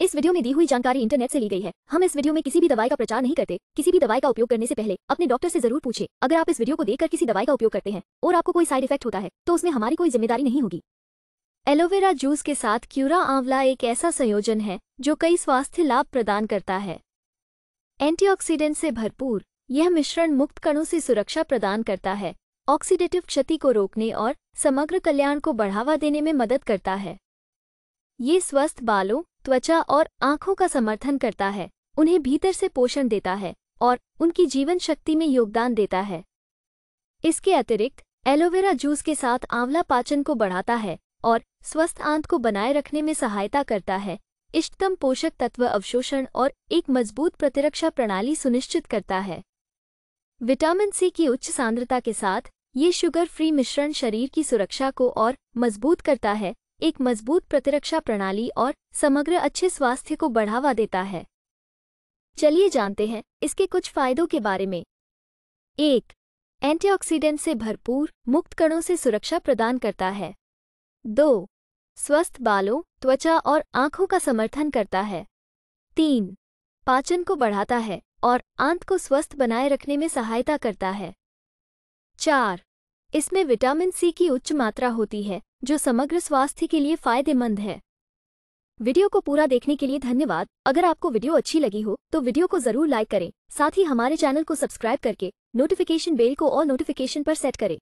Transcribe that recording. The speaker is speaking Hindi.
इस वीडियो में दी हुई जानकारी इंटरनेट से ली गई है हम इस वीडियो में किसी भी दवाई का प्रचार नहीं करते किसी भी दवाई का उपयोग करने से पहले अपने डॉक्टर से जरूर पूछे अगर आप इस वीडियो को देखकर किसी दवाई का उपयोग करते हैं और आपको कोई साइड इफेक्ट होता है तो उसमें हमारी कोई जिम्मेदारी नहीं होगी एलोवेरा जूस के साथ क्यूरा आंवला एक ऐसा संयोजन है जो कई स्वास्थ्य लाभ प्रदान करता है एंटीऑक्सीडेंट से भरपूर यह मिश्रण मुक्त कणों से सुरक्षा प्रदान करता है ऑक्सीडेटिव क्षति को रोकने और समग्र कल्याण को बढ़ावा देने में मदद करता है ये स्वस्थ बालों त्वचा और आंखों का समर्थन करता है उन्हें भीतर से पोषण देता है और उनकी जीवन शक्ति में योगदान देता है इसके अतिरिक्त एलोवेरा जूस के साथ आंवला पाचन को बढ़ाता है और स्वस्थ आंत को बनाए रखने में सहायता करता है इष्टतम पोषक तत्व अवशोषण और एक मजबूत प्रतिरक्षा प्रणाली सुनिश्चित करता है विटामिन सी की उच्च सांद्रता के साथ ये शुगर फ्री मिश्रण शरीर की सुरक्षा को और मजबूत करता है एक मजबूत प्रतिरक्षा प्रणाली और समग्र अच्छे स्वास्थ्य को बढ़ावा देता है चलिए जानते हैं इसके कुछ फायदों के बारे में एक एंटीऑक्सीडेंट से भरपूर मुक्त कणों से सुरक्षा प्रदान करता है दो स्वस्थ बालों त्वचा और आंखों का समर्थन करता है तीन पाचन को बढ़ाता है और आंत को स्वस्थ बनाए रखने में सहायता करता है चार इसमें विटामिन सी की उच्च मात्रा होती है जो समग्र स्वास्थ्य के लिए फायदेमंद है वीडियो को पूरा देखने के लिए धन्यवाद अगर आपको वीडियो अच्छी लगी हो तो वीडियो को जरूर लाइक करें साथ ही हमारे चैनल को सब्सक्राइब करके नोटिफिकेशन बेल को और नोटिफिकेशन पर सेट करें